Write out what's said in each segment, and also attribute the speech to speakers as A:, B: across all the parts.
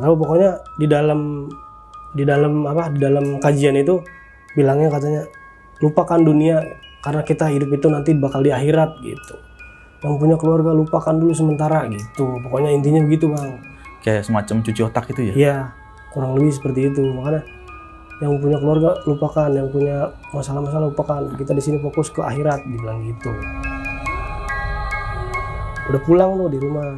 A: tahu pokoknya di dalam di dalam apa di dalam kajian itu bilangnya katanya lupakan dunia karena kita hidup itu nanti bakal di akhirat gitu yang punya keluarga lupakan dulu sementara gitu pokoknya intinya begitu bang
B: kayak semacam cuci otak itu ya iya
A: kurang lebih seperti itu makanya yang punya keluarga lupakan yang punya masalah-masalah lupakan kita di sini fokus ke akhirat dibilang gitu udah pulang loh di rumah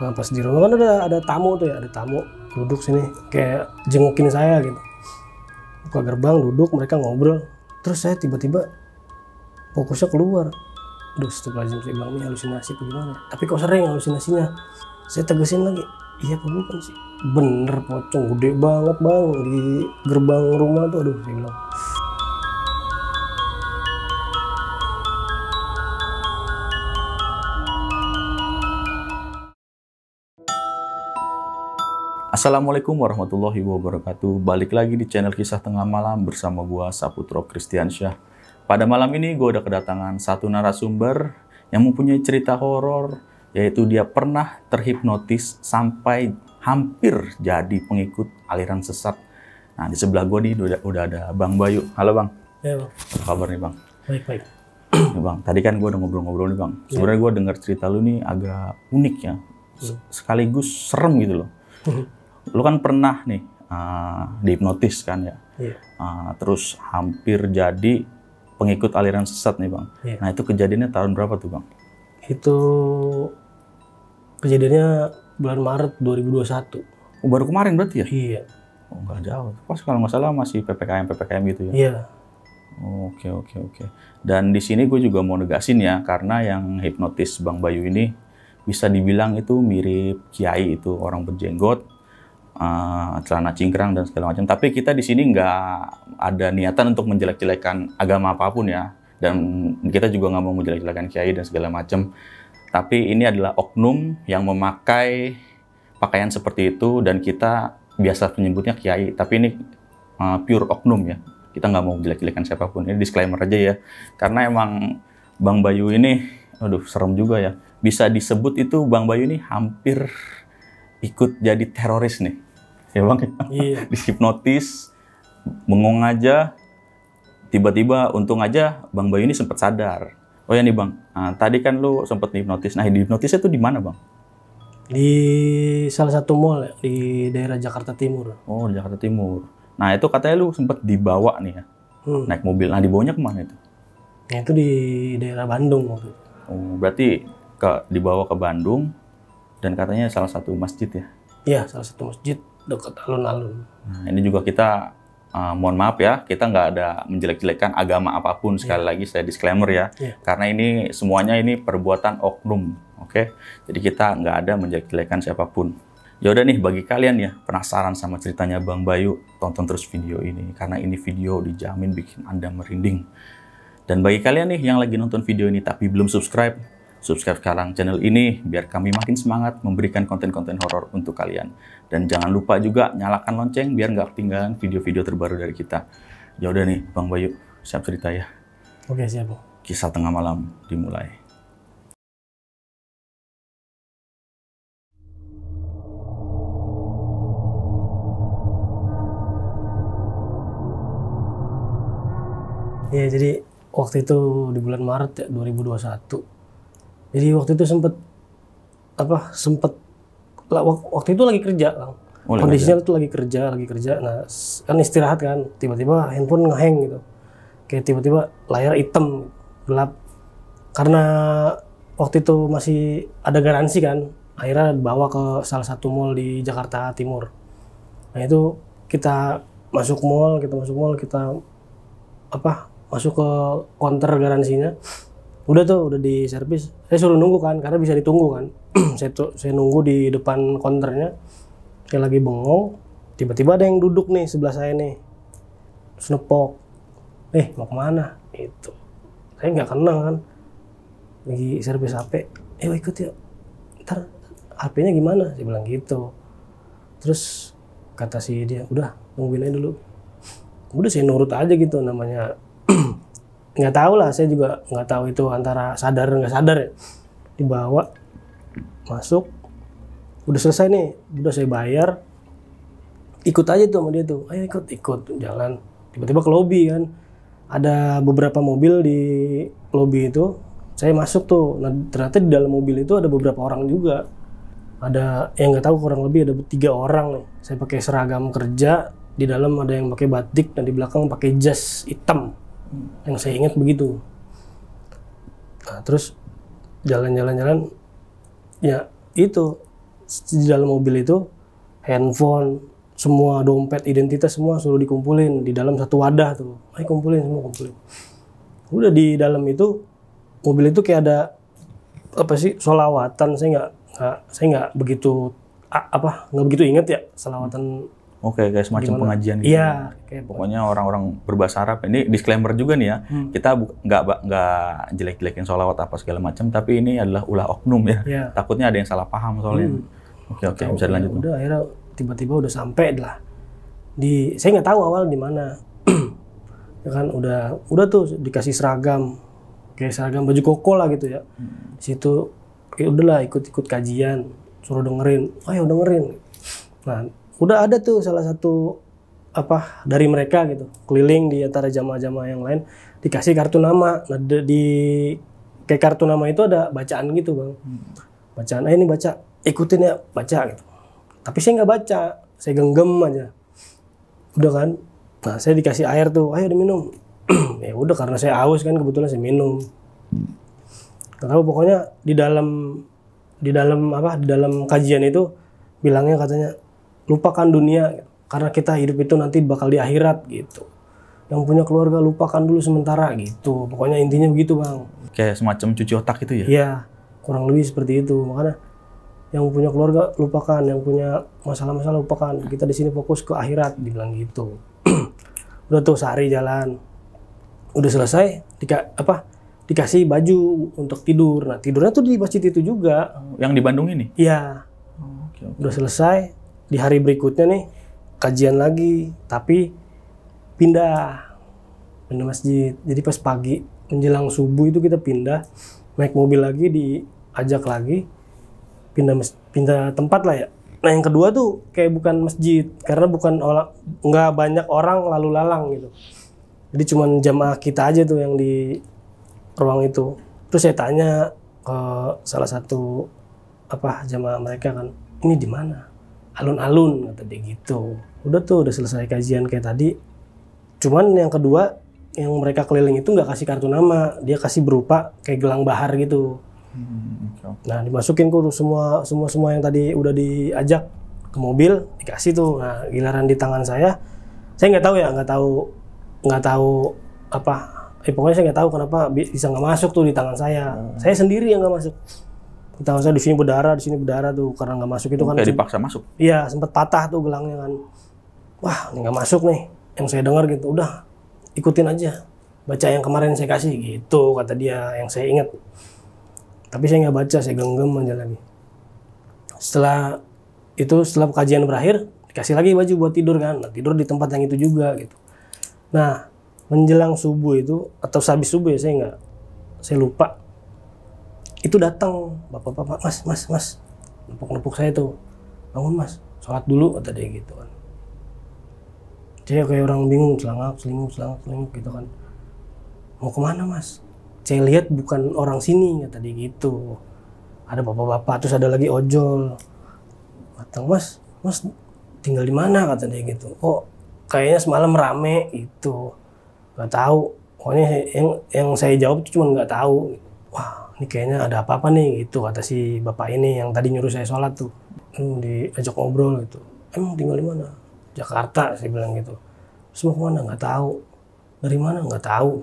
A: nah pas di rumah kan ada ada tamu tuh ya ada tamu duduk sini kayak jengukin saya gitu buka gerbang duduk mereka ngobrol terus saya tiba-tiba fokusnya keluar Duh, lazim saya bilang, ini halusinasi apa gimana? Tapi kok sering halusinasinya? Saya tegesin lagi, iya apa bukan sih? Bener pocong, gede banget bang, di gerbang rumah tuh, aduh, saya bilang.
B: Assalamualaikum warahmatullahi wabarakatuh. Balik lagi di channel Kisah Tengah Malam bersama gua Saputro Christian Syah. Pada malam ini gua ada kedatangan satu narasumber yang mempunyai cerita horor yaitu dia pernah terhipnotis sampai hampir jadi pengikut aliran sesat. Nah, di sebelah gua nih udah, udah ada Bang Bayu. Halo, Bang. Ya, Bang. Apa kabar nih, Bang? Baik-baik. Ya, Bang, tadi kan gua udah ngobrol-ngobrol nih, Bang. Ya. Sebenarnya gue gua dengar cerita lu nih agak unik ya. Hmm. Sekaligus serem gitu loh hmm lu kan pernah nih uh, dihipnotis kan ya. Yeah. Iya. Uh, terus hampir jadi pengikut aliran sesat nih bang. Yeah. Nah itu kejadiannya tahun berapa tuh bang?
A: Itu kejadiannya bulan Maret 2021.
B: Oh, baru kemarin berarti ya? Iya. Oh, nggak jauh. Pas kalau nggak salah masih ppkm ppkm gitu ya? Iya. Oke oke oke. Dan di sini gue juga mau negasin ya karena yang hipnotis Bang Bayu ini bisa dibilang itu mirip kiai itu orang berjenggot Eh, celana cingkrang dan segala macam. Tapi kita di sini nggak ada niatan untuk menjelek-jelekan agama apapun ya. Dan kita juga nggak mau menjelek-jelekan kiai dan segala macam. Tapi ini adalah oknum yang memakai pakaian seperti itu dan kita biasa menyebutnya kiai. Tapi ini uh, pure oknum ya. Kita nggak mau menjelek jelekan siapapun. Ini disclaimer aja ya. Karena emang Bang Bayu ini, aduh serem juga ya. Bisa disebut itu Bang Bayu ini hampir ikut jadi teroris nih. Ya Bang. Iya. Dihipnotis, bengong aja. Tiba-tiba untung aja Bang Bayu ini sempat sadar. Oh ya nih Bang, nah, tadi kan lu sempat dihipnotis. Nah, dihipnotisnya tuh di mana Bang?
A: Di salah satu mall ya, di daerah Jakarta Timur. Oh, Jakarta
B: Timur. Nah, itu katanya lu sempat dibawa nih ya. Hmm. Naik mobil. Nah, dibawanya kemana itu?
A: Nah itu di daerah Bandung waktu
B: Oh, berarti ke dibawa ke Bandung, dan katanya salah satu masjid ya?
A: Iya, salah satu masjid dekat alun-alun.
B: Nah, ini juga kita uh, mohon maaf ya, kita nggak ada menjelek-jelekan agama apapun. Sekali yeah. lagi saya disclaimer ya, yeah. karena ini semuanya ini perbuatan oknum, oke? Okay? Jadi kita nggak ada menjelek-jelekan siapapun. Yaudah nih bagi kalian ya penasaran sama ceritanya Bang Bayu, tonton terus video ini karena ini video dijamin bikin Anda merinding. Dan bagi kalian nih yang lagi nonton video ini tapi belum subscribe, Subscribe sekarang channel ini biar kami makin semangat memberikan konten-konten horor untuk kalian. Dan jangan lupa juga nyalakan lonceng biar nggak ketinggalan video-video terbaru dari kita. Ya udah nih Bang Bayu, siap cerita ya. Oke, siap, bu. Kisah tengah malam dimulai.
A: Ya jadi waktu itu di bulan Maret ya, 2021 jadi waktu itu sempet apa sempet waktu itu lagi kerja lang. Oh, kondisinya itu lagi kerja lagi kerja nah kan istirahat kan tiba-tiba handphone ngeheng gitu kayak tiba-tiba layar hitam gelap karena waktu itu masih ada garansi kan akhirnya bawa ke salah satu mall di Jakarta Timur nah itu kita masuk mall kita masuk mall kita apa masuk ke counter garansinya udah tuh udah di servis saya suruh nunggu kan karena bisa ditunggu kan saya tuh saya nunggu di depan konternya saya lagi bengong tiba-tiba ada yang duduk nih sebelah saya nih terus nepok eh mau kemana itu saya nggak kenal kan lagi servis HP eh ikut ya ntar HP-nya gimana saya bilang gitu terus kata si dia udah nungguin aja dulu udah saya nurut aja gitu namanya nggak tahu lah saya juga nggak tahu itu antara sadar nggak sadar ya dibawa masuk udah selesai nih udah saya bayar ikut aja tuh sama dia tuh ayo ikut ikut jalan tiba-tiba ke lobby kan ada beberapa mobil di lobby itu saya masuk tuh nah ternyata di dalam mobil itu ada beberapa orang juga ada yang nggak tahu kurang lebih ada tiga orang nih saya pakai seragam kerja di dalam ada yang pakai batik dan di belakang pakai jas hitam yang saya ingat begitu nah, terus jalan-jalan-jalan ya itu di dalam mobil itu handphone semua dompet identitas semua suruh dikumpulin di dalam satu wadah tuh ayo kumpulin semua kumpulin udah di dalam itu mobil itu kayak ada apa sih solawatan saya nggak saya nggak begitu apa nggak begitu inget ya solawatan
B: Oke, okay, kayak semacam pengajian gitu. Iya. Ya. Kayak Pokoknya orang-orang berbahasa Arab. Ini disclaimer juga nih ya. Hmm. Kita nggak nggak jelek-jelekin sholawat apa segala macam, tapi ini adalah ulah oknum ya. ya. Takutnya ada yang salah paham soalnya. Hmm. Oke, oke, okay, bisa dilanjut. udah,
A: akhirnya tiba-tiba udah sampai lah. Di saya nggak tahu awal di mana. ya kan udah udah tuh dikasih seragam kayak seragam baju koko lah gitu ya. Hmm. Di situ ya udahlah ikut-ikut kajian, suruh dengerin. Oh ya dengerin. Nah, udah ada tuh salah satu apa dari mereka gitu keliling di antara jamaah-jamaah yang lain dikasih kartu nama nah, di, di kayak kartu nama itu ada bacaan gitu bang hmm. bacaan eh, ini baca ikutin ya baca gitu tapi saya nggak baca saya genggam aja udah kan nah saya dikasih air tuh ayo diminum ya udah karena saya haus kan kebetulan saya minum nggak tahu pokoknya di dalam di dalam apa di dalam kajian itu bilangnya katanya lupakan dunia karena kita hidup itu nanti bakal di akhirat gitu yang punya keluarga lupakan dulu sementara gitu pokoknya intinya begitu bang
B: kayak semacam cuci otak itu ya iya
A: kurang lebih seperti itu makanya yang punya keluarga lupakan yang punya masalah-masalah lupakan kita di sini fokus ke akhirat dibilang gitu udah tuh sehari jalan udah selesai dika apa dikasih baju untuk tidur nah tidurnya tuh di masjid itu juga
B: yang di Bandung ini iya oh, okay, okay.
A: udah selesai di hari berikutnya nih kajian lagi tapi pindah pindah masjid jadi pas pagi menjelang subuh itu kita pindah naik mobil lagi diajak lagi pindah mas pindah tempat lah ya nah yang kedua tuh kayak bukan masjid karena bukan orang nggak banyak orang lalu lalang gitu jadi cuma jamaah kita aja tuh yang di ruang itu terus saya tanya ke salah satu apa jamaah mereka kan ini di mana alun-alun kata dia gitu udah tuh udah selesai kajian kayak tadi cuman yang kedua yang mereka keliling itu nggak kasih kartu nama dia kasih berupa kayak gelang bahar gitu
B: hmm,
A: nah dimasukin tuh semua semua semua yang tadi udah diajak ke mobil dikasih tuh nah giliran di tangan saya saya nggak tahu ya nggak tahu nggak tahu apa eh, pokoknya saya nggak tahu kenapa bisa nggak masuk tuh di tangan saya hmm. saya sendiri yang nggak masuk kita saya di sini berdarah, di sini berdarah tuh karena nggak masuk itu kan. Kayak dipaksa masuk. Iya, sempat patah tuh gelangnya kan. Wah, ini nggak masuk nih. Yang saya dengar gitu, udah ikutin aja. Baca yang kemarin saya kasih gitu kata dia yang saya ingat. Tapi saya nggak baca, saya genggam aja lagi. Setelah itu setelah kajian berakhir, dikasih lagi baju buat tidur kan. Nah, tidur di tempat yang itu juga gitu. Nah, menjelang subuh itu atau habis subuh ya saya nggak saya lupa itu datang bapak-bapak mas mas mas nepuk-nepuk saya tuh bangun mas sholat dulu kata dia gitu kan jadi kayak orang bingung celangap selingkuh celangap selingkuh gitu kan mau kemana mas saya lihat bukan orang sini kata dia gitu ada bapak-bapak terus ada lagi ojol datang mas mas tinggal di mana kata dia gitu oh kayaknya semalam rame itu. nggak tahu pokoknya yang yang saya jawab cuma nggak tahu wah ini kayaknya ada apa-apa nih gitu kata si bapak ini yang tadi nyuruh saya sholat tuh diajak ngobrol gitu emang tinggal di mana Jakarta saya bilang gitu Semua kemana nggak tahu dari mana nggak tahu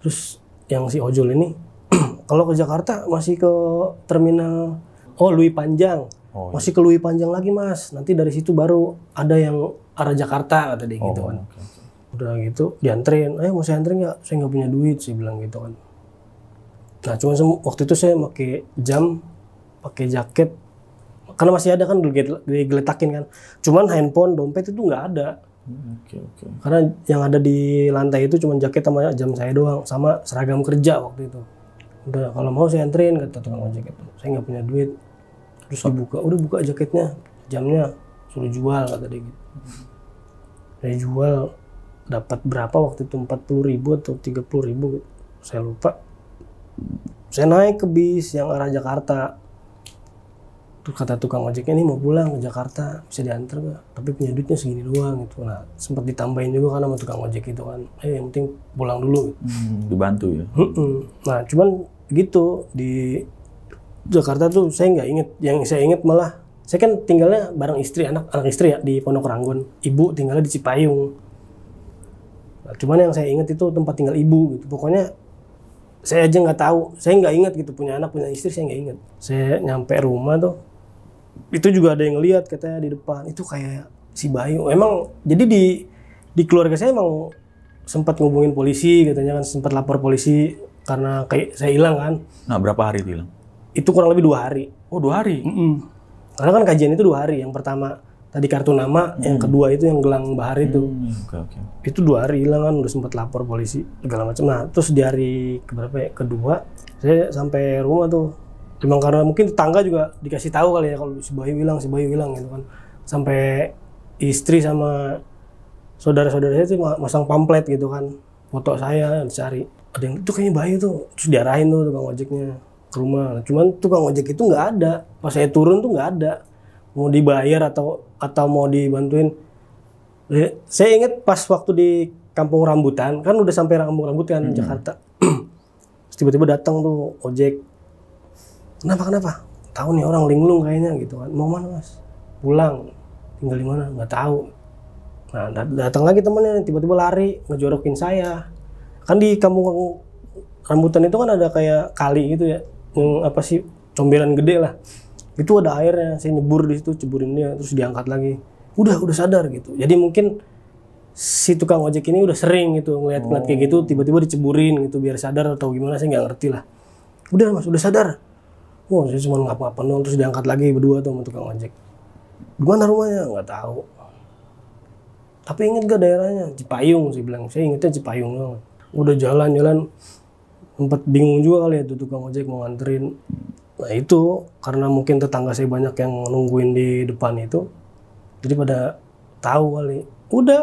A: terus yang si ojol ini kalau ke Jakarta masih ke terminal oh Lui Panjang oh, iya. masih ke Lui Panjang lagi mas nanti dari situ baru ada yang arah Jakarta kata dia gitu oh, gitu kan okay. udah gitu dianterin ayo eh, mau saya anterin nggak saya nggak punya duit sih bilang gitu kan Nah, cuma waktu itu saya pakai jam, pakai jaket, karena masih ada kan digeletakin kan. Cuman handphone, dompet itu nggak ada. okay, hmm, Okay. Karena yang ada di lantai itu cuma jaket sama jam saya doang, sama seragam kerja waktu itu. Udah, kalau mau saya anterin kata tukang ojek itu. Saya nggak punya duit. Terus saya buka udah buka jaketnya, jamnya suruh jual kata dia gitu. Saya jual dapat berapa waktu itu 40 ribu atau 30 ribu saya lupa saya naik ke bis yang arah Jakarta tuh kata tukang ojeknya ini mau pulang ke Jakarta bisa diantar gak? tapi punya duitnya segini doang gitu nah sempat ditambahin juga karena sama tukang ojek itu kan eh yang penting pulang dulu
B: hmm, dibantu ya
A: nah cuman gitu di Jakarta tuh saya nggak inget yang saya inget malah saya kan tinggalnya bareng istri anak anak istri ya di Pondok Ranggon ibu tinggalnya di Cipayung nah, cuman yang saya inget itu tempat tinggal ibu gitu pokoknya saya aja nggak tahu saya nggak ingat gitu punya anak punya istri saya nggak ingat saya nyampe rumah tuh itu juga ada yang ngeliat katanya di depan itu kayak si Bayu emang jadi di di keluarga saya emang sempat ngubungin polisi katanya kan sempat lapor polisi karena kayak saya hilang kan
B: nah berapa hari hilang
A: itu kurang lebih dua hari oh dua hari mm -mm. karena kan kajian itu dua hari yang pertama tadi kartu nama hmm. yang kedua itu yang gelang bahar itu hmm. okay, okay. itu dua hari hilang kan udah sempat lapor polisi segala macam nah terus di hari berapa ya kedua saya sampai rumah tuh cuman karena mungkin tetangga juga dikasih tahu kali ya kalau si Bayu hilang si Bayu hilang gitu kan sampai istri sama saudara-saudara saya tuh masang pamflet gitu kan foto saya dicari ada yang itu kayaknya Bayu tuh terus diarahin tuh tukang ojeknya ke rumah cuman tukang ojek itu nggak ada pas saya turun tuh nggak ada mau dibayar atau atau mau dibantuin eh, saya ingat pas waktu di kampung rambutan kan udah sampai kampung rambutan hmm. Jakarta tiba-tiba datang tuh ojek kenapa kenapa tahu nih orang linglung kayaknya gitu kan mau mana mas pulang tinggal di mana nggak tahu nah datang lagi temennya tiba-tiba lari ngejorokin saya kan di kampung rambutan itu kan ada kayak kali gitu ya yang apa sih comberan gede lah itu ada airnya saya nyebur di situ ceburin dia terus diangkat lagi udah udah sadar gitu jadi mungkin si tukang ojek ini udah sering gitu ngeliat ngeliat kayak oh. gitu tiba-tiba diceburin gitu biar sadar atau gimana saya nggak ngerti lah udah mas udah sadar wah oh, saya cuma ngapa apa dong terus diangkat lagi berdua tuh sama tukang ojek gimana rumahnya nggak tahu tapi inget gak daerahnya Cipayung sih bilang saya ingetnya Cipayung udah jalan-jalan sempat bingung juga kali ya tuh tukang ojek mau nganterin Nah itu karena mungkin tetangga saya banyak yang nungguin di depan itu, jadi pada tahu kali. Udah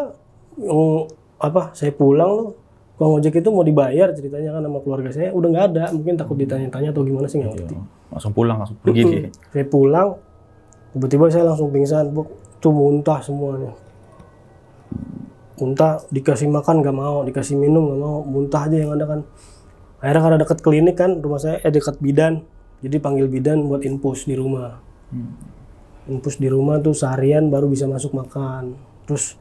A: yang apa saya pulang loh, uang ojek itu mau dibayar ceritanya kan sama keluarga saya udah nggak ada, mungkin takut ditanya-tanya atau gimana sih nggak iya, ngerti.
B: Langsung pulang langsung pergi
A: Saya pulang, tiba-tiba saya langsung pingsan, bu, tuh muntah semuanya. Muntah dikasih makan nggak mau, dikasih minum nggak mau, muntah aja yang ada kan. Akhirnya karena dekat klinik kan rumah saya, eh dekat bidan, jadi panggil bidan buat infus di rumah. Hmm. Infus di rumah tuh seharian baru bisa masuk makan. Terus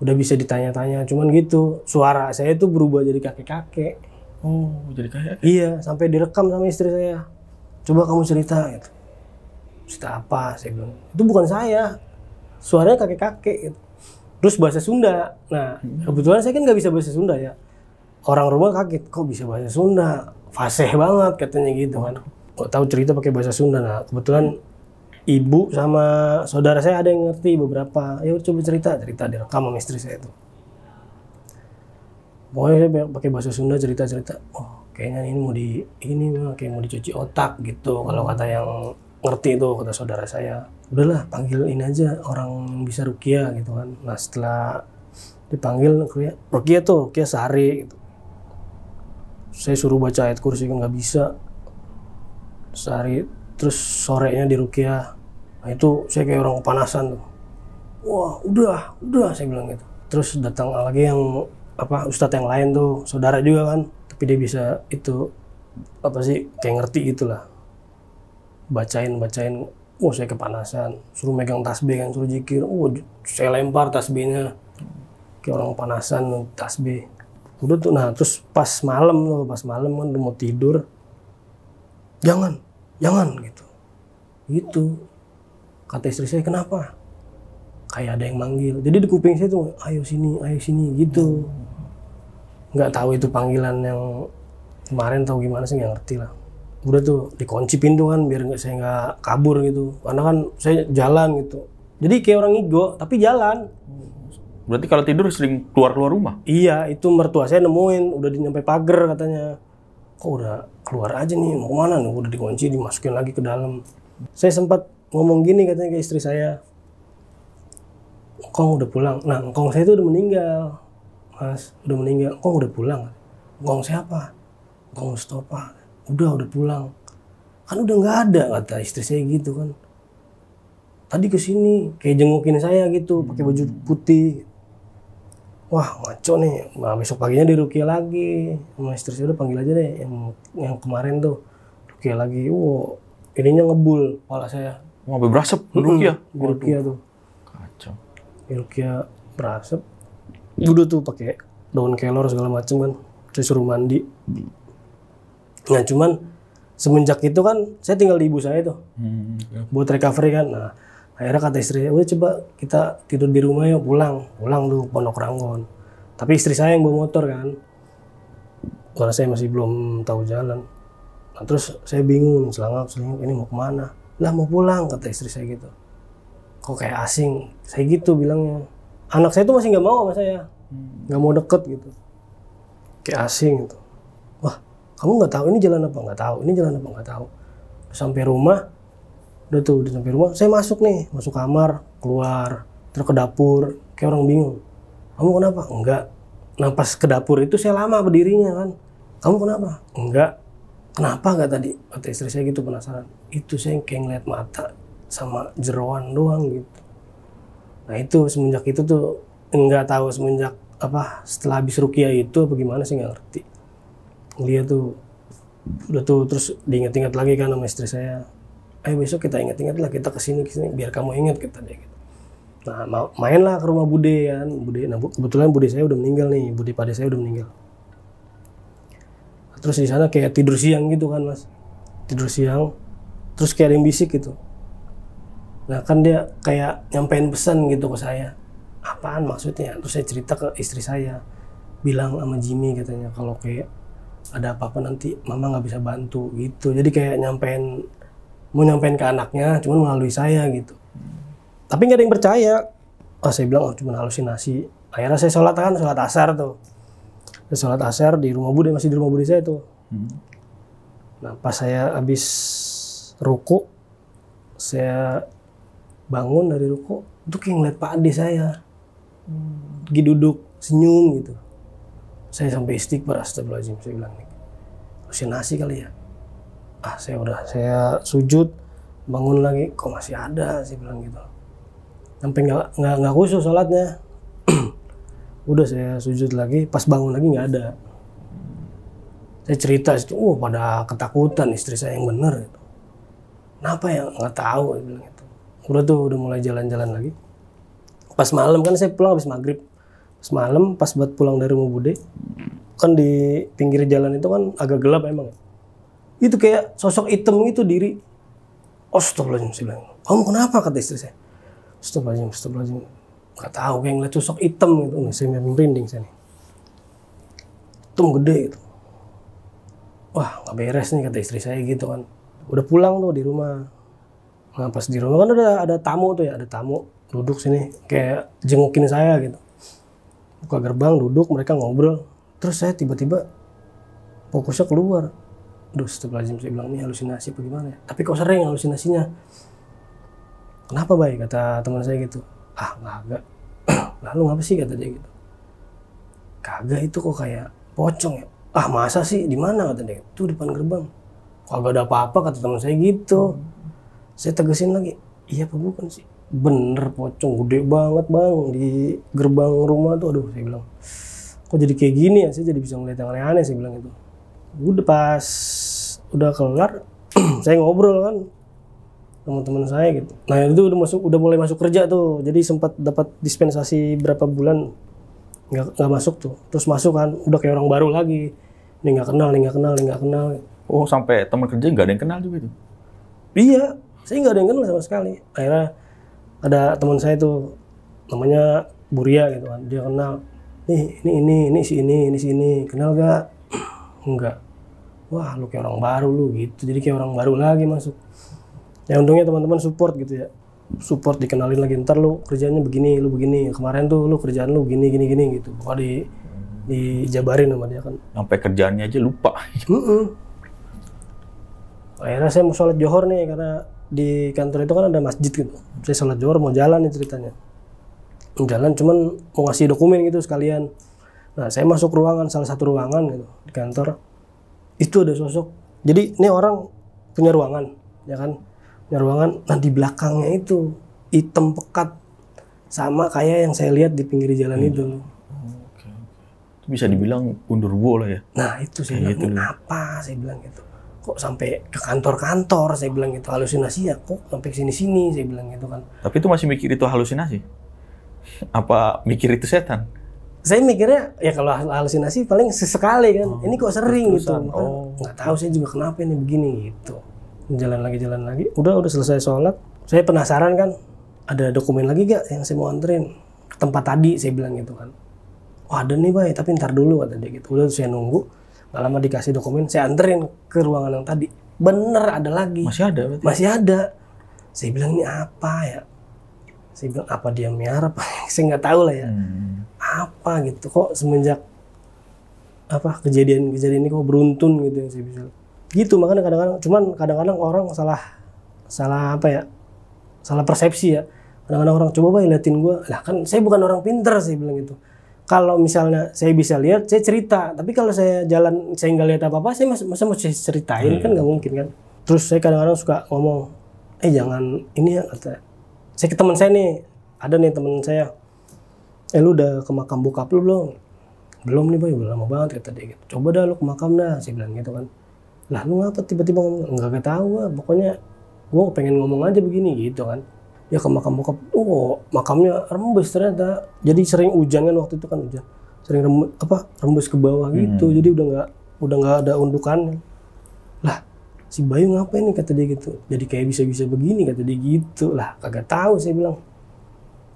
A: udah bisa ditanya-tanya. Cuman gitu, suara saya tuh berubah jadi kakek-kakek.
B: Oh, jadi kakek?
A: Iya, sampai direkam sama istri saya. Coba kamu cerita gitu. Cerita apa? Saya bilang, itu bukan saya. Suaranya kakek-kakek gitu. Terus bahasa Sunda. Nah, hmm. kebetulan saya kan nggak bisa bahasa Sunda ya. Orang rumah kaget, kok bisa bahasa Sunda? Fasih banget katanya gitu kan. Oh kok tahu cerita pakai bahasa Sunda nah kebetulan ibu sama saudara saya ada yang ngerti beberapa ya coba cerita cerita dari sama istri saya itu, pokoknya saya pakai bahasa Sunda cerita cerita oh kayaknya ini mau di ini mah kayak mau dicuci otak gitu kalau kata yang ngerti itu kata saudara saya udahlah panggil ini aja orang bisa rukia gitu kan nah setelah dipanggil rukia, rukia tuh rukia sehari gitu saya suruh baca ayat kursi kan nggak bisa sehari terus sorenya di Rukia nah itu saya kayak orang kepanasan tuh wah udah udah saya bilang gitu terus datang lagi yang apa ustadz yang lain tuh saudara juga kan tapi dia bisa itu apa sih kayak ngerti itulah bacain bacain oh saya kepanasan suruh megang tasbih kan suruh jikir oh saya lempar tasbihnya kayak orang kepanasan tasbih udah tuh nah terus pas malam loh pas malam kan mau tidur jangan jangan gitu Itu kata istri saya kenapa kayak ada yang manggil jadi di kuping saya tuh ayo sini ayo sini gitu nggak tahu itu panggilan yang kemarin tahu gimana sih nggak ngerti lah udah tuh dikunci pintu kan biar nggak saya nggak kabur gitu karena kan saya jalan gitu jadi kayak orang ngigo tapi jalan
B: berarti kalau tidur sering keluar keluar rumah
A: iya itu mertua saya nemuin udah nyampe pagar katanya kok udah keluar aja nih mau mana nih udah dikunci dimasukin lagi ke dalam saya sempat ngomong gini katanya ke istri saya kong udah pulang nah kong saya itu udah meninggal mas udah meninggal kong udah pulang kong siapa kong Mustafa udah udah pulang kan udah nggak ada kata istri saya gitu kan tadi kesini kayak jengukin saya gitu pakai baju putih wah ngaco nih nah, besok paginya di Rukia lagi sama istri saya udah panggil aja deh yang yang kemarin tuh Rukia lagi wow ininya ngebul kepala saya
B: oh, sampai berasap di Rukia di Rukia tuh
A: kacau di Rukia berasap udah tuh pakai daun kelor segala macem kan saya suruh mandi nah cuman semenjak itu kan saya tinggal di ibu saya tuh hmm, buat recovery kan nah akhirnya kata istri udah coba kita tidur di rumah yuk pulang pulang tuh pondok ranggon tapi istri saya yang bawa motor kan karena saya masih belum tahu jalan nah, terus saya bingung selangap selingkuh ini mau kemana lah mau pulang kata istri saya gitu kok kayak asing saya gitu bilangnya anak saya tuh masih nggak mau sama saya hmm. nggak mau deket gitu kayak asing gitu wah kamu nggak tahu ini jalan apa nggak tahu ini jalan apa nggak tahu sampai rumah udah tuh udah sampai rumah saya masuk nih masuk kamar keluar terus ke dapur kayak orang bingung kamu kenapa enggak nah pas ke dapur itu saya lama berdirinya kan kamu kenapa enggak kenapa enggak tadi kata istri saya gitu penasaran itu saya kayak ngeliat mata sama jeroan doang gitu nah itu semenjak itu tuh enggak tahu semenjak apa setelah habis rukia itu apa gimana sih nggak ngerti dia tuh udah tuh terus diingat-ingat lagi kan sama istri saya ayo eh, besok kita ingat-ingat lah kita kesini kesini biar kamu ingat kita deh gitu nah mainlah ke rumah bude kan bude nah kebetulan bude saya udah meninggal nih bude pada saya udah meninggal terus di sana kayak tidur siang gitu kan mas tidur siang terus kayak ada yang bisik gitu nah kan dia kayak nyampein pesan gitu ke saya apaan maksudnya terus saya cerita ke istri saya bilang sama Jimmy katanya kalau kayak ada apa-apa nanti mama nggak bisa bantu gitu jadi kayak nyampein mau nyampein ke anaknya cuman melalui saya gitu hmm. tapi nggak ada yang percaya oh, saya bilang oh cuma halusinasi akhirnya saya sholat kan sholat asar tuh saya sholat asar di rumah budi, masih di rumah budi saya tuh hmm. nah pas saya habis ruku saya bangun dari ruku itu kayak ngeliat pak ade saya hmm. duduk senyum gitu saya sampai istighfar astagfirullahaladzim saya bilang halusinasi kali ya ah saya udah saya sujud bangun lagi kok masih ada sih bilang gitu sampai nggak nggak nggak khusus sholatnya udah saya sujud lagi pas bangun lagi nggak ada saya cerita itu oh pada ketakutan istri saya yang bener gitu kenapa ya nggak tahu bilang gitu udah tuh udah mulai jalan-jalan lagi pas malam kan saya pulang habis maghrib pas malam pas buat pulang dari rumah kan di pinggir jalan itu kan agak gelap emang ya itu kayak sosok hitam itu diri Astagfirullahaladzim kamu kenapa kata istri saya Astagfirullahaladzim Astagfirullahaladzim nggak tahu kayak ngeliat sosok hitam gitu nih saya merinding saya nih hitam gede gitu wah gak beres nih kata istri saya gitu kan udah pulang tuh di rumah nah pas di rumah kan ada ada tamu tuh ya ada tamu duduk sini kayak jengukin saya gitu buka gerbang duduk mereka ngobrol terus saya tiba-tiba fokusnya keluar aduh lazim saya bilang ini halusinasi apa gimana ya tapi kok sering halusinasinya kenapa baik kata teman saya gitu ah kagak lalu ngapa sih kata dia gitu kagak itu kok kayak pocong ya ah masa sih di mana kata dia itu depan gerbang kagak ada apa-apa kata teman saya gitu hmm. saya tegesin lagi iya apa bukan sih bener pocong gede banget bang di gerbang rumah tuh aduh saya bilang kok jadi kayak gini ya saya jadi bisa ngeliat yang aneh-aneh saya bilang itu udah pas udah kelar saya ngobrol kan teman-teman saya gitu. Nah itu udah masuk udah mulai masuk kerja tuh, jadi sempat dapat dispensasi berapa bulan nggak nggak masuk tuh. Terus masuk kan udah kayak orang baru lagi. ini nggak kenal, ini nggak kenal, ini nggak kenal.
B: Oh sampai teman kerja nggak ada yang kenal juga itu?
A: Iya, saya nggak ada yang kenal sama sekali. Akhirnya ada teman saya tuh namanya Buria gitu kan, dia kenal. Nih ini ini ini si ini ini si ini kenal gak? enggak wah lu kayak orang baru lu gitu jadi kayak orang baru lagi masuk ya untungnya teman-teman support gitu ya support dikenalin lagi ntar lu kerjanya begini lu begini kemarin tuh lu kerjaan lu gini gini gini gitu pokoknya di dijabarin sama dia kan
B: sampai kerjaannya aja lupa
A: akhirnya saya mau sholat johor nih karena di kantor itu kan ada masjid gitu saya sholat johor mau jalan nih ceritanya jalan cuman mau ngasih dokumen gitu sekalian nah saya masuk ruangan salah satu ruangan gitu kantor itu ada sosok jadi ini orang punya ruangan ya kan punya ruangan nah di belakangnya itu item pekat sama kayak yang saya lihat di pinggir jalan hmm. itu okay.
B: itu bisa dibilang undur lah ya nah itu saya kayak bilang itu.
A: apa saya bilang gitu kok sampai ke kantor-kantor saya bilang gitu halusinasi ya kok sampai sini-sini saya bilang gitu kan
B: tapi itu masih mikir itu halusinasi apa mikir itu setan
A: saya mikirnya ya kalau halusinasi paling sesekali kan. Oh, ini kok sering gitu. oh. Nggak tahu saya juga kenapa ini begini gitu. Jalan lagi jalan lagi. Udah udah selesai sholat. Saya penasaran kan. Ada dokumen lagi gak yang saya mau anterin tempat tadi saya bilang gitu kan. Wah oh, ada nih bay tapi ntar dulu kata dia gitu. Udah saya nunggu. Gak lama dikasih dokumen saya anterin ke ruangan yang tadi. Bener ada lagi. Masih ada berarti. Masih ada. Saya bilang ini apa ya? Saya bilang apa dia miara saya nggak tahu lah ya. Hmm apa gitu kok semenjak apa kejadian-kejadian ini kok beruntun gitu yang saya bisa gitu makanya kadang-kadang cuman kadang-kadang orang salah salah apa ya salah persepsi ya kadang-kadang orang coba bay liatin gue lah kan saya bukan orang pinter sih bilang gitu kalau misalnya saya bisa lihat saya cerita tapi kalau saya jalan saya nggak lihat apa apa saya masa, masa mau ceritain hmm. kan nggak hmm. mungkin kan terus saya kadang-kadang suka ngomong eh jangan ini ya kata saya ke teman saya nih ada nih teman saya eh lu udah ke makam bokap lu belum? Belum nih boy, udah lama banget kata dia gitu. Coba dah lu ke makam dah, saya bilang gitu kan. Lah lu ngapa tiba-tiba ngomong, enggak lah, pokoknya gua pengen ngomong aja begini gitu kan ya ke makam bokap oh makamnya rembes ternyata jadi sering hujan kan waktu itu kan hujan sering rembes, apa rembes ke bawah gitu hmm. jadi udah gak, udah gak ada undukan lah si Bayu ngapain nih kata dia gitu jadi kayak bisa-bisa begini kata dia gitu lah kagak tahu saya bilang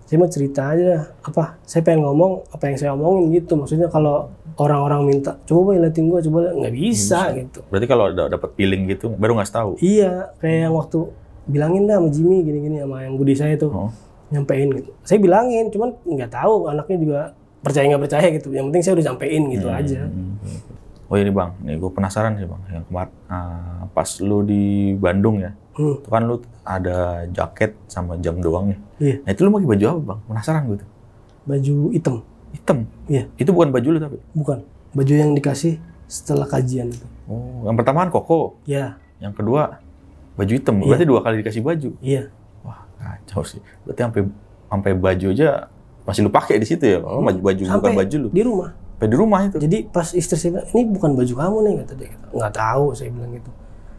A: saya mau cerita aja apa saya pengen ngomong apa yang saya omongin gitu maksudnya kalau orang-orang minta coba liatin gue coba nggak hmm, bisa, bisa
B: gitu berarti kalau ada dapat feeling gitu baru nggak tahu iya
A: kayak yang waktu bilangin dah sama Jimmy gini-gini sama yang Budi saya tuh oh. nyampein gitu saya bilangin cuman nggak tahu anaknya juga percaya nggak percaya gitu yang penting saya udah nyampein gitu hmm. aja hmm
B: oh ini iya bang nih gue penasaran sih bang yang kemarin uh, ah, pas lu di Bandung ya hmm. itu kan lu ada jaket sama jam doang nih Iya. nah itu lu pakai baju apa bang penasaran gue tuh
A: baju hitam
B: hitam iya itu bukan baju lu tapi
A: bukan baju yang dikasih setelah kajian itu
B: oh yang pertama kan koko Iya. yang kedua baju hitam iya. berarti iya. dua kali dikasih baju
A: iya wah
B: kacau sih berarti sampai sampai baju aja masih lu pakai di situ ya? Oh, hmm. baju, baju bukan baju lu. Di rumah. Sampai di rumah itu. Jadi pas istri saya bilang, ini bukan baju kamu nih kata dia.
A: Nggak tahu saya bilang gitu.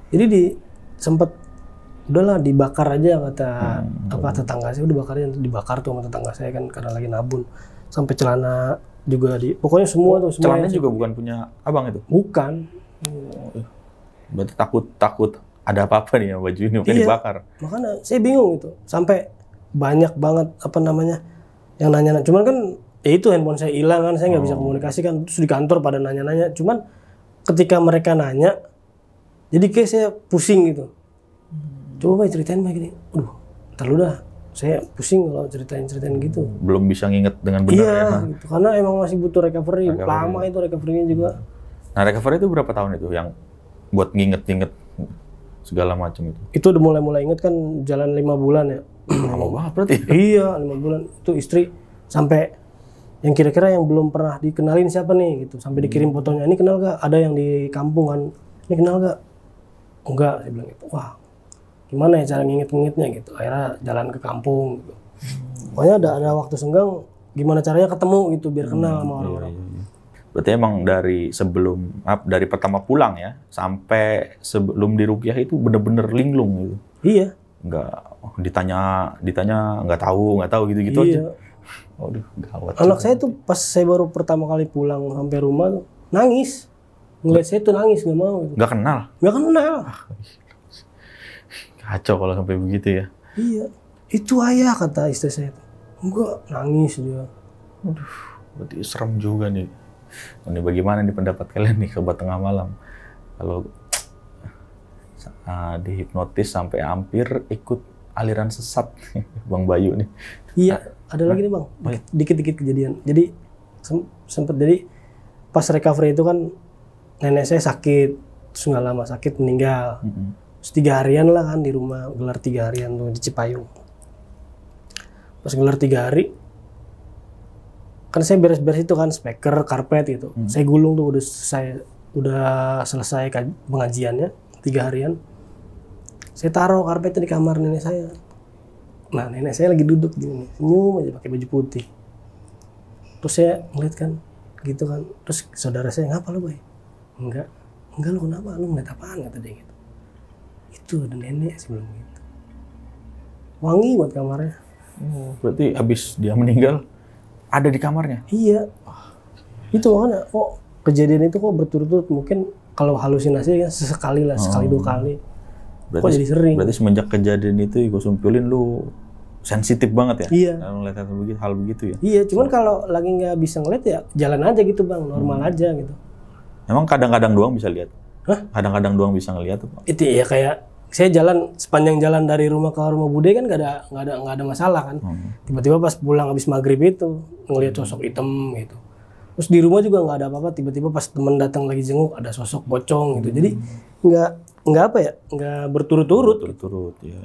A: Jadi di sempat udahlah dibakar aja kata hmm. apa tetangga saya udah bakar aja dibakar tuh sama tetangga saya kan karena lagi nabun sampai celana juga di pokoknya semua oh, tuh semua celananya juga
B: bukan punya
A: abang itu bukan oh,
B: iya. berarti takut takut ada apa-apa nih ya baju ini bukan iya. dibakar
A: makanya saya bingung itu. sampai banyak banget apa namanya yang nanya cuman kan ya itu handphone saya hilang kan saya nggak oh. bisa komunikasi kan terus di kantor pada nanya-nanya cuman ketika mereka nanya jadi kayak saya pusing gitu hmm. coba coba ceritain mbak gini aduh terlalu dah saya pusing kalau ceritain ceritain gitu
B: belum bisa nginget dengan benar iya, ya
A: gitu. karena emang masih butuh recovery, recovery. lama itu recoverynya juga
B: nah recovery itu berapa tahun itu yang buat nginget-nginget segala macam itu
A: itu udah mulai-mulai inget kan jalan lima bulan ya lama banget berarti iya lima bulan itu istri sampai yang kira-kira yang belum pernah dikenalin siapa nih gitu sampai hmm. dikirim fotonya ini kenal gak ada yang di kampungan ini kenal gak enggak saya bilang gitu wah gimana ya cara nginget-ngingetnya gitu akhirnya jalan ke kampung gitu hmm. pokoknya ada ada waktu senggang gimana caranya ketemu gitu biar kenal hmm, sama iya, orang-orang iya, iya.
B: berarti emang dari sebelum dari pertama pulang ya sampai sebelum di rupiah itu bener-bener linglung gitu iya nggak oh, ditanya ditanya nggak tahu nggak tahu gitu gitu iya. aja Waduh, gawat. Anak juga. saya
A: tuh pas saya baru pertama kali pulang sampai rumah tuh nangis. Ngeliat saya tuh nangis nggak mau. Gitu. Nggak kenal. Nggak kenal. Ah,
B: Kacau kalau sampai begitu ya.
A: Iya. Itu ayah kata istri saya tuh. Enggak, nangis dia. Aduh,
B: berarti serem juga nih. Nah, ini bagaimana nih pendapat kalian nih kebat tengah malam? Kalau uh, dihipnotis sampai hampir ikut aliran sesat Bang Bayu nih.
A: Iya, nah, ada lagi nih Bang. Dikit-dikit kejadian. Jadi sempat jadi pas recovery itu kan nenek saya sakit, sudah lama sakit meninggal. Mm Terus tiga harian lah kan di rumah gelar tiga harian tuh di Cipayung. Pas gelar tiga hari, kan saya beres-beres itu kan speaker, karpet gitu. -hmm. Saya gulung tuh udah saya udah selesai pengajiannya tiga harian saya taruh karpetnya di kamar nenek saya. Nah, nenek saya lagi duduk gini nih, senyum aja pakai baju putih. Terus saya ngeliat kan, gitu kan. Terus saudara saya, ngapa lo Boy? Enggak. Enggak, lo kenapa? Lo ngeliat apaan? Kata dia gitu. Itu ada nenek sebelum gitu. Wangi buat kamarnya.
B: hmm, berarti habis dia meninggal, ada di kamarnya?
A: Iya. Oh. Itu kan kok kejadian itu kok berturut-turut. Mungkin kalau halusinasi ya sesekali lah, oh. sekali dua kali
B: Berarti, Kok jadi sering? Berarti semenjak kejadian itu Iko Sumpulin lu sensitif banget ya? Iya. Kalau ngeliat hal begitu, hal begitu ya?
A: Iya, cuman kalau lagi nggak bisa ngeliat ya jalan aja gitu bang, hmm. normal hmm. aja gitu.
B: Emang kadang-kadang doang bisa lihat? Hah? Kadang-kadang doang bisa ngeliat tuh Itu ya kayak
A: saya jalan sepanjang jalan dari rumah ke rumah Bude kan nggak ada nggak ada nggak ada masalah kan. Hmm. Tiba-tiba pas pulang habis maghrib itu ngelihat hmm. sosok hitam gitu. Terus di rumah juga nggak ada apa-apa. Tiba-tiba pas teman datang lagi jenguk ada sosok pocong gitu. Jadi hmm. nggak nggak apa ya nggak berturut-turut
B: gitu. berturut-turut ya,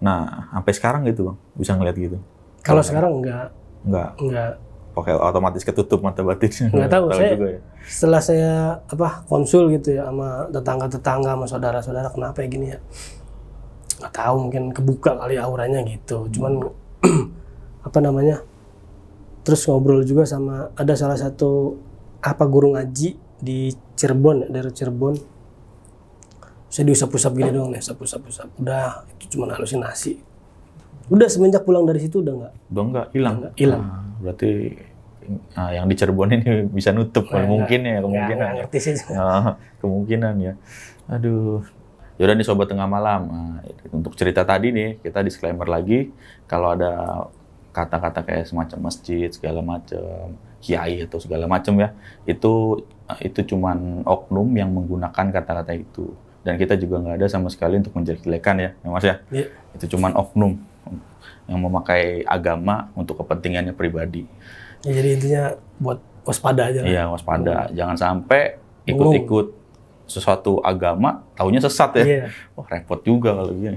B: nah sampai sekarang gitu bang bisa ngeliat gitu
A: kalau sekarang nggak nggak nggak
B: pakai otomatis ketutup mata batin nggak tahu, saya juga ya.
A: setelah saya apa konsul gitu ya sama tetangga-tetangga sama saudara-saudara kenapa ya gini ya nggak tahu mungkin kebuka kali ya auranya gitu hmm. cuman apa namanya terus ngobrol juga sama ada salah satu apa guru ngaji di Cirebon ya, dari Cirebon saya diusap-usap gini doang deh, usap-usap-usap. Udah, itu cuma halusinasi. Udah semenjak pulang dari situ udah nggak?
B: Udah nggak, hilang. Hilang. Ah, berarti nah, yang di Cirebon ini bisa nutup nah, mungkin ya kemungkinan. Ya, iya, ngerti sih. Nah, kemungkinan ya. Aduh. Yaudah nih sobat tengah malam. Nah, untuk cerita tadi nih kita disclaimer lagi kalau ada kata-kata kayak semacam masjid segala macam kiai atau segala macam ya itu ah, itu cuman oknum yang menggunakan kata-kata itu dan kita juga nggak ada sama sekali untuk menjelek-jelekan ya, ya Mas ya. ya. Itu cuma oknum yang memakai agama untuk kepentingannya pribadi.
A: Ya, jadi intinya buat waspada aja. Iya
B: waspada, jangan sampai ikut-ikut sesuatu agama, tahunya sesat ya. ya. Wah repot juga kalau gitu.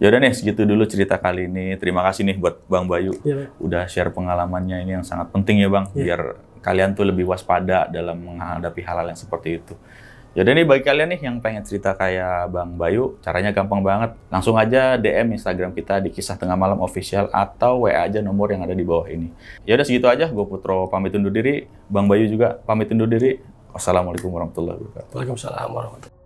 B: Yaudah nih segitu dulu cerita kali ini. Terima kasih nih buat Bang Bayu iya, bang. udah share pengalamannya ini yang sangat penting ya Bang ya. biar kalian tuh lebih waspada dalam menghadapi hal-hal yang seperti itu. Jadi ini bagi kalian nih yang pengen cerita kayak Bang Bayu, caranya gampang banget. Langsung aja DM Instagram kita di kisah tengah malam official atau WA aja nomor yang ada di bawah ini. Ya udah segitu aja, gue Putro pamit undur diri, Bang Bayu juga pamit undur diri. Wassalamualaikum warahmatullahi wabarakatuh. Waalaikumsalam warahmatullahi wabarakatuh.